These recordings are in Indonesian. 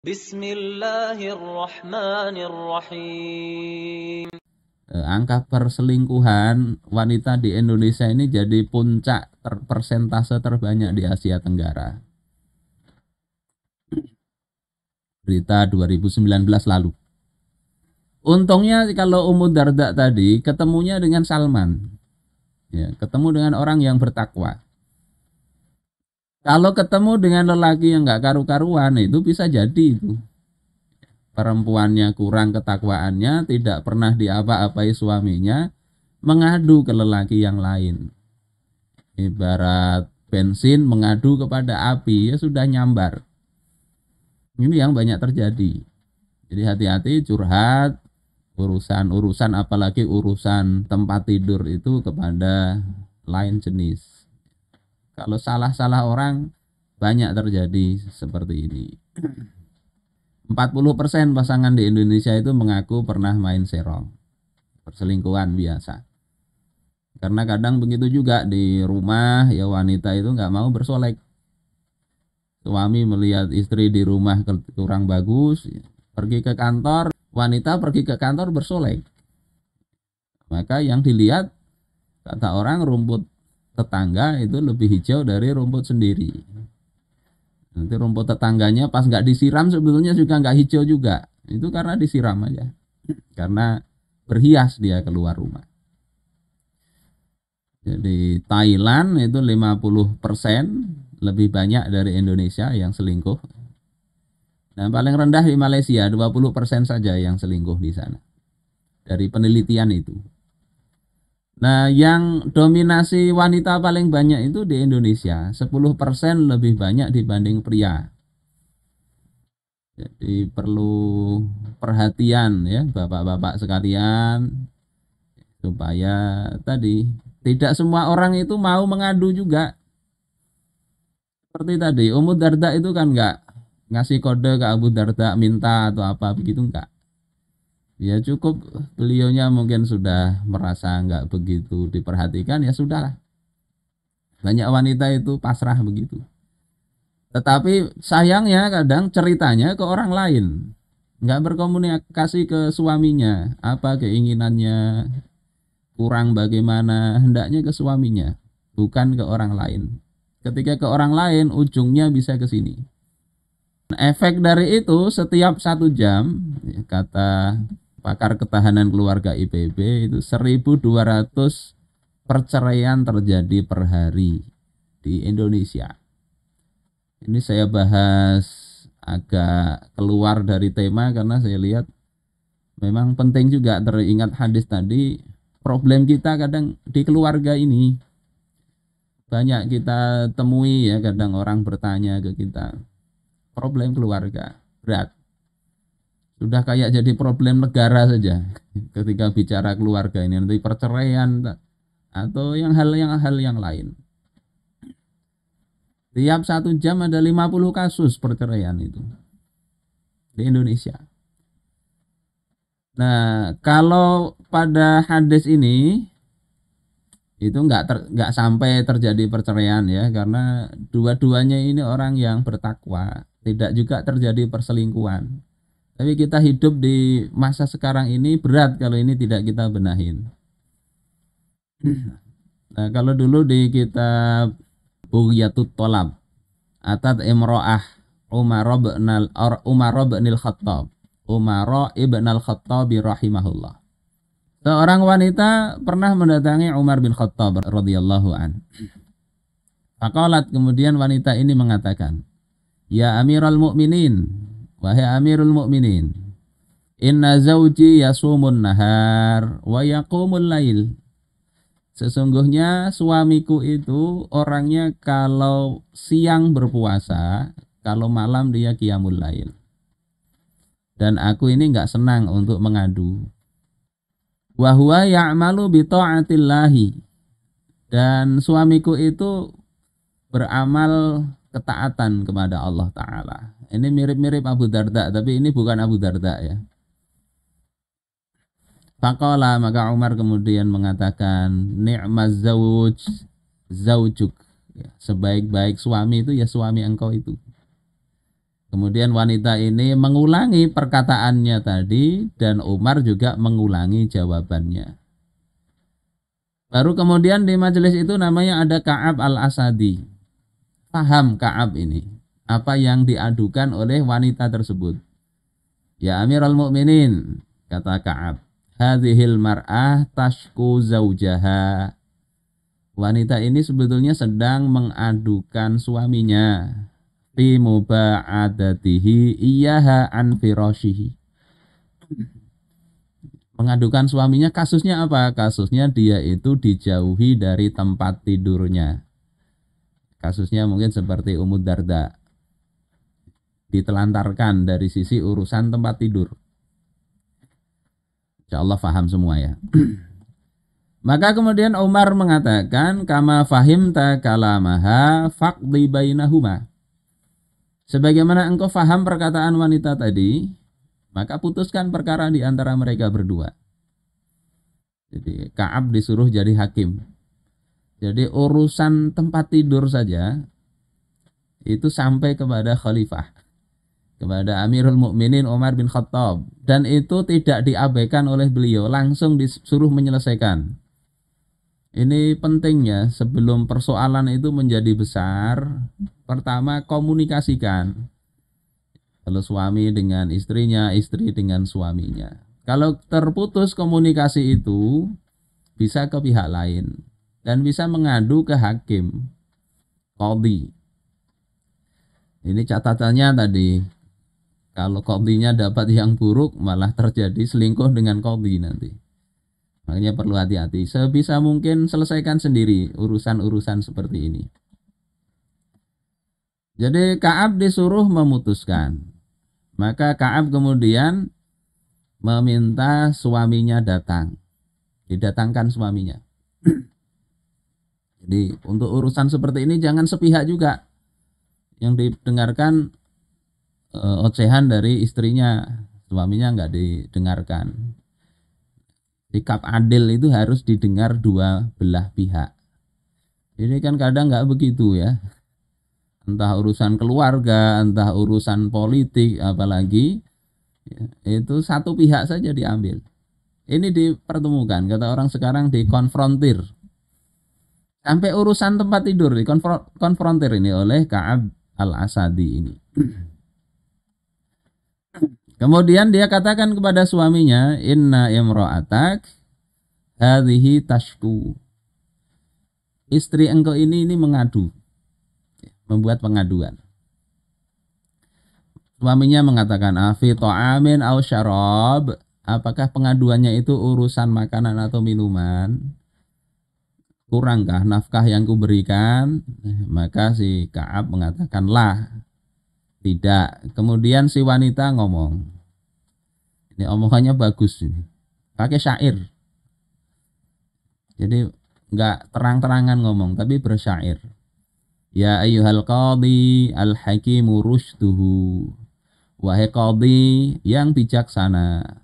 Bismillahirrahmanirrahim. Eh, angka perselingkuhan wanita di Indonesia ini jadi puncak ter persentase terbanyak di Asia Tenggara. Berita 2019 lalu. Untungnya kalau umur Darda tadi ketemunya dengan Salman. Ya, ketemu dengan orang yang bertakwa. Kalau ketemu dengan lelaki yang nggak karu-karuan itu bisa jadi itu. Perempuannya kurang ketakwaannya, tidak pernah diapa-apai suaminya, mengadu ke lelaki yang lain. Ibarat bensin mengadu kepada api, ya sudah nyambar. Ini yang banyak terjadi. Jadi hati-hati curhat urusan-urusan apalagi urusan tempat tidur itu kepada lain jenis. Kalau salah-salah orang banyak terjadi seperti ini. 40% pasangan di Indonesia itu mengaku pernah main serong. Perselingkuhan biasa. Karena kadang begitu juga di rumah ya wanita itu nggak mau bersolek. Suami melihat istri di rumah kurang bagus, pergi ke kantor, wanita pergi ke kantor bersolek. Maka yang dilihat kata orang rumput tetangga itu lebih hijau dari rumput sendiri. Nanti rumput tetangganya pas nggak disiram sebetulnya juga nggak hijau juga. Itu karena disiram aja. Karena berhias dia keluar rumah. Jadi Thailand itu 50% lebih banyak dari Indonesia yang selingkuh. Dan paling rendah di Malaysia 20% saja yang selingkuh di sana. Dari penelitian itu. Nah, yang dominasi wanita paling banyak itu di Indonesia, 10% lebih banyak dibanding pria. Jadi perlu perhatian ya Bapak-bapak sekalian supaya tadi tidak semua orang itu mau mengadu juga. Seperti tadi Umur Darda itu kan enggak ngasih kode ke Abu Darda minta atau apa begitu enggak ya cukup beliaunya mungkin sudah merasa nggak begitu diperhatikan ya sudahlah banyak wanita itu pasrah begitu tetapi sayangnya kadang ceritanya ke orang lain nggak berkomunikasi ke suaminya apa keinginannya kurang bagaimana hendaknya ke suaminya bukan ke orang lain ketika ke orang lain ujungnya bisa ke sini efek dari itu setiap satu jam ya, kata pakar ketahanan keluarga IPB itu 1200 perceraian terjadi per hari di Indonesia. Ini saya bahas agak keluar dari tema karena saya lihat memang penting juga teringat hadis tadi problem kita kadang di keluarga ini banyak kita temui ya kadang orang bertanya ke kita problem keluarga berat sudah kayak jadi problem negara saja ketika bicara keluarga ini nanti perceraian atau yang hal yang hal yang lain. Tiap satu jam ada 50 kasus perceraian itu di Indonesia. Nah, kalau pada hadis ini itu nggak ter, nggak sampai terjadi perceraian ya karena dua-duanya ini orang yang bertakwa tidak juga terjadi perselingkuhan tapi kita hidup di masa sekarang ini berat kalau ini tidak kita benahin. Nah, kalau dulu di kitab Bughyatut Tolab Atat Imro'ah Umar bin al Umar Khattab Umar ibn al khattab rahimahullah. Seorang wanita pernah mendatangi Umar bin Khattab radhiyallahu an. Faqalat kemudian wanita ini mengatakan, "Ya Amirul Mukminin, Wahai Amirul Mukminin, inna zauji yasumun nahar wa yaqumul lail. Sesungguhnya suamiku itu orangnya kalau siang berpuasa, kalau malam dia kiamul lail. Dan aku ini nggak senang untuk mengadu. huwa ya'malu bita'atillahi. Dan suamiku itu beramal ketaatan kepada Allah Ta'ala. Ini mirip-mirip Abu Darda, tapi ini bukan Abu Darda ya. Pakola maka Umar kemudian mengatakan nikmat zawuj zawjuk ya, sebaik-baik suami itu ya suami engkau itu. Kemudian wanita ini mengulangi perkataannya tadi dan Umar juga mengulangi jawabannya. Baru kemudian di majelis itu namanya ada Kaab al-Asadi paham Ka'ab ini apa yang diadukan oleh wanita tersebut. Ya Amirul Mukminin, kata Ka'ab, hadhil mar'ah tashku zaujaha. Wanita ini sebetulnya sedang mengadukan suaminya fi muba'adatihi iyaha an firashihi. Mengadukan suaminya kasusnya apa? Kasusnya dia itu dijauhi dari tempat tidurnya Kasusnya mungkin seperti Umud Darda ditelantarkan dari sisi urusan tempat tidur. Insya Allah faham semua ya. Maka kemudian Umar mengatakan kama fahimta kalamaha faqdi bainahuma. Sebagaimana engkau faham perkataan wanita tadi, maka putuskan perkara di antara mereka berdua. Jadi Ka'ab disuruh jadi hakim. Jadi urusan tempat tidur saja itu sampai kepada khalifah, kepada Amirul Mukminin Umar bin Khattab dan itu tidak diabaikan oleh beliau, langsung disuruh menyelesaikan. Ini pentingnya sebelum persoalan itu menjadi besar, pertama komunikasikan. Kalau suami dengan istrinya, istri dengan suaminya. Kalau terputus komunikasi itu bisa ke pihak lain dan bisa mengadu ke hakim kodi. Ini catatannya tadi. Kalau kodinya dapat yang buruk malah terjadi selingkuh dengan kodi nanti. Makanya perlu hati-hati. Sebisa mungkin selesaikan sendiri urusan-urusan seperti ini. Jadi Kaab disuruh memutuskan. Maka Kaab kemudian meminta suaminya datang. Didatangkan suaminya. Jadi untuk urusan seperti ini jangan sepihak juga. Yang didengarkan e, ocehan dari istrinya, suaminya nggak didengarkan. Sikap adil itu harus didengar dua belah pihak. Jadi kan kadang nggak begitu ya. Entah urusan keluarga, entah urusan politik, apalagi ya, itu satu pihak saja diambil. Ini dipertemukan, kata orang sekarang dikonfrontir Sampai urusan tempat tidur dikonfrontir ini oleh Ka'ab al-Asadi ini. Kemudian dia katakan kepada suaminya, "Inna imro'atak hadhihi tashku." Istri engkau ini ini mengadu, membuat pengaduan. Suaminya mengatakan, "Afi to'amin au syarab?" Apakah pengaduannya itu urusan makanan atau minuman? kurangkah nafkah yang kuberikan eh, maka si Kaab mengatakan lah tidak kemudian si wanita ngomong ini omongannya bagus ini pakai syair jadi nggak terang-terangan ngomong tapi bersyair ya ayuhal qadi al hakimu rushduhu wahai qadi yang bijaksana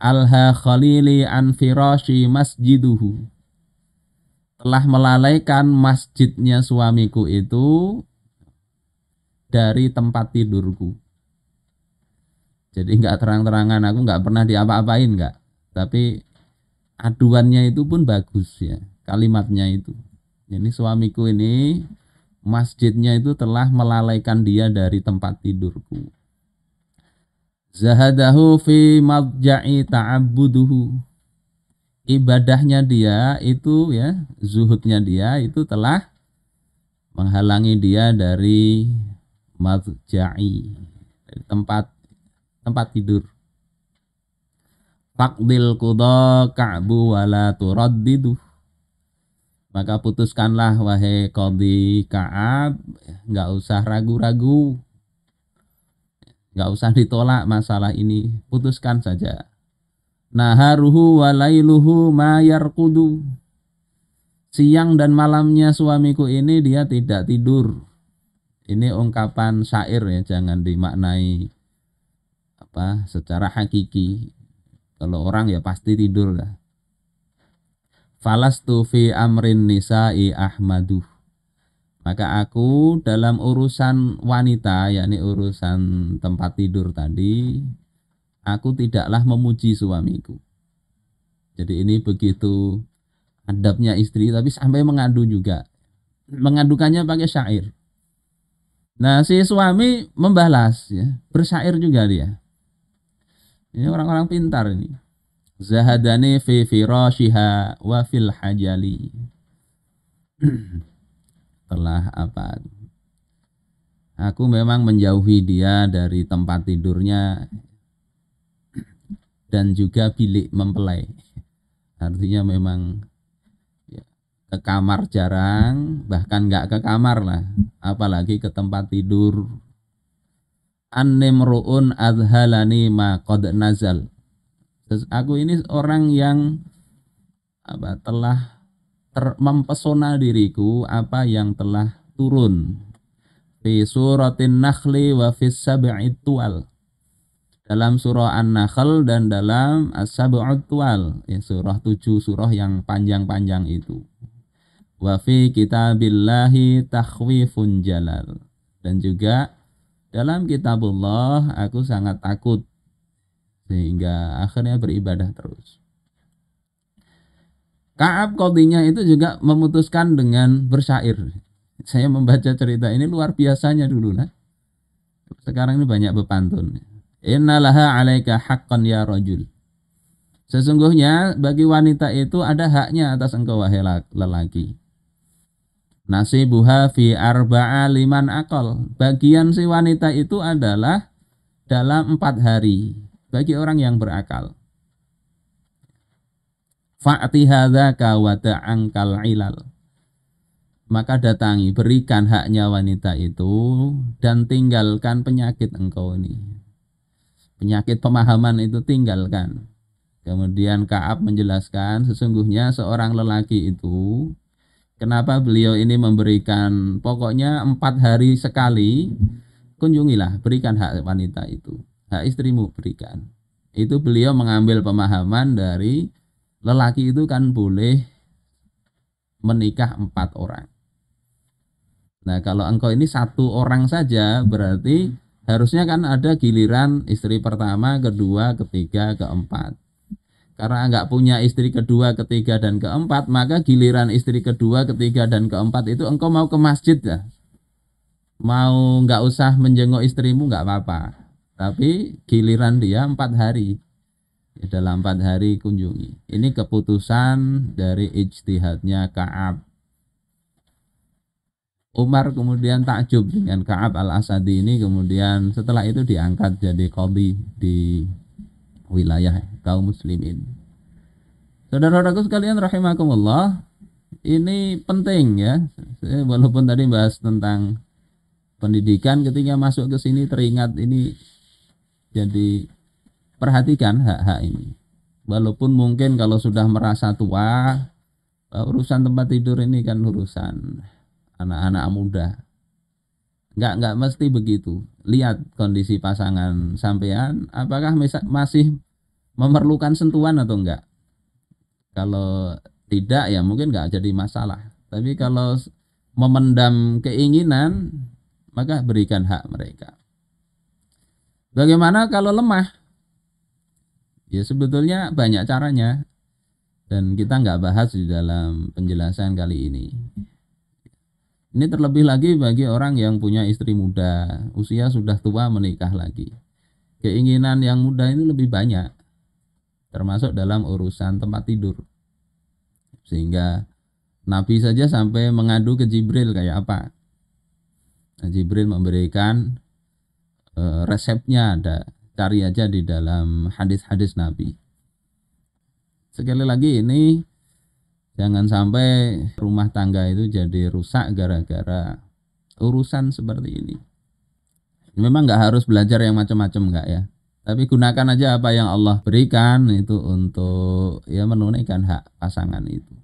Alha Khalili an firashi masjiduhu. Telah melalaikan masjidnya suamiku itu dari tempat tidurku. Jadi nggak terang-terangan aku nggak pernah diapa-apain nggak. Tapi aduannya itu pun bagus ya kalimatnya itu. Ini suamiku ini masjidnya itu telah melalaikan dia dari tempat tidurku. Zahadahu fi madja'i ta'abbuduhu. Ibadahnya dia itu ya, zuhudnya dia itu telah menghalangi dia dari madja'i, dari tempat tempat tidur. fakdil qudha ka'bu wala turaddidu. Maka putuskanlah wahai kodi Ka'ab, Gak usah ragu-ragu nggak usah ditolak masalah ini putuskan saja naharuhu walailuhu mayar kudu siang dan malamnya suamiku ini dia tidak tidur ini ungkapan syair ya jangan dimaknai apa secara hakiki kalau orang ya pasti tidur lah falastu fi amrin nisa'i ahmaduh maka aku dalam urusan wanita yakni urusan tempat tidur tadi aku tidaklah memuji suamiku jadi ini begitu adabnya istri tapi sampai mengadu juga mengadukannya pakai syair nah si suami membalas ya bersyair juga dia ini orang-orang pintar ini zahadani fi firashiha wa fil hajali telah apa aku memang menjauhi dia dari tempat tidurnya dan juga bilik mempelai artinya memang ya, ke kamar jarang bahkan nggak ke kamar lah apalagi ke tempat tidur an adhalani ma qad nazal aku ini orang yang apa telah ter, mempesona diriku apa yang telah turun fi suratin nakhli wa fi sab'i tual dalam surah An-Nahl dan dalam As-Sab'ut Tual ya surah 7 surah yang panjang-panjang itu wa fi kitabillahi takhwifun jalal dan juga dalam kitabullah aku sangat takut sehingga akhirnya beribadah terus Kaab kodinya itu juga memutuskan dengan bersyair. Saya membaca cerita ini luar biasanya dulu lah. Sekarang ini banyak bepantun. Innalaha alaika haqqan ya rajul. Sesungguhnya bagi wanita itu ada haknya atas engkau wahai lelaki. Nasibuha fi arba'a liman akol. Bagian si wanita itu adalah dalam empat hari bagi orang yang berakal. Fa'ti hadzaka wa ta'ankal ilal. Maka datangi, berikan haknya wanita itu dan tinggalkan penyakit engkau ini. Penyakit pemahaman itu tinggalkan. Kemudian Kaab menjelaskan sesungguhnya seorang lelaki itu kenapa beliau ini memberikan pokoknya empat hari sekali kunjungilah berikan hak wanita itu hak istrimu berikan itu beliau mengambil pemahaman dari lelaki itu kan boleh menikah empat orang. Nah kalau engkau ini satu orang saja berarti harusnya kan ada giliran istri pertama, kedua, ketiga, keempat. Karena nggak punya istri kedua, ketiga, dan keempat, maka giliran istri kedua, ketiga, dan keempat itu engkau mau ke masjid ya. Mau nggak usah menjenguk istrimu nggak apa-apa. Tapi giliran dia empat hari dalam empat hari kunjungi ini keputusan dari ijtihadnya Kaab Umar kemudian takjub dengan Kaab al-Asadi ini kemudian setelah itu diangkat jadi kodi di wilayah kaum muslimin. Saudara-saudaraku sekalian rahimakumullah, ini penting ya. walaupun tadi bahas tentang pendidikan ketika masuk ke sini teringat ini jadi perhatikan hak-hak ini. Walaupun mungkin kalau sudah merasa tua, oh, urusan tempat tidur ini kan urusan anak-anak muda. Nggak nggak mesti begitu. Lihat kondisi pasangan sampean, apakah masih memerlukan sentuhan atau enggak? Kalau tidak ya mungkin nggak jadi masalah. Tapi kalau memendam keinginan, maka berikan hak mereka. Bagaimana kalau lemah? Ya sebetulnya banyak caranya dan kita nggak bahas di dalam penjelasan kali ini. Ini terlebih lagi bagi orang yang punya istri muda, usia sudah tua menikah lagi. Keinginan yang muda ini lebih banyak, termasuk dalam urusan tempat tidur. Sehingga Nabi saja sampai mengadu ke Jibril kayak apa. Nah, Jibril memberikan eh, resepnya ada cari aja di dalam hadis-hadis Nabi. Sekali lagi ini jangan sampai rumah tangga itu jadi rusak gara-gara urusan seperti ini. Memang nggak harus belajar yang macam-macam nggak ya. Tapi gunakan aja apa yang Allah berikan itu untuk ya menunaikan hak pasangan itu.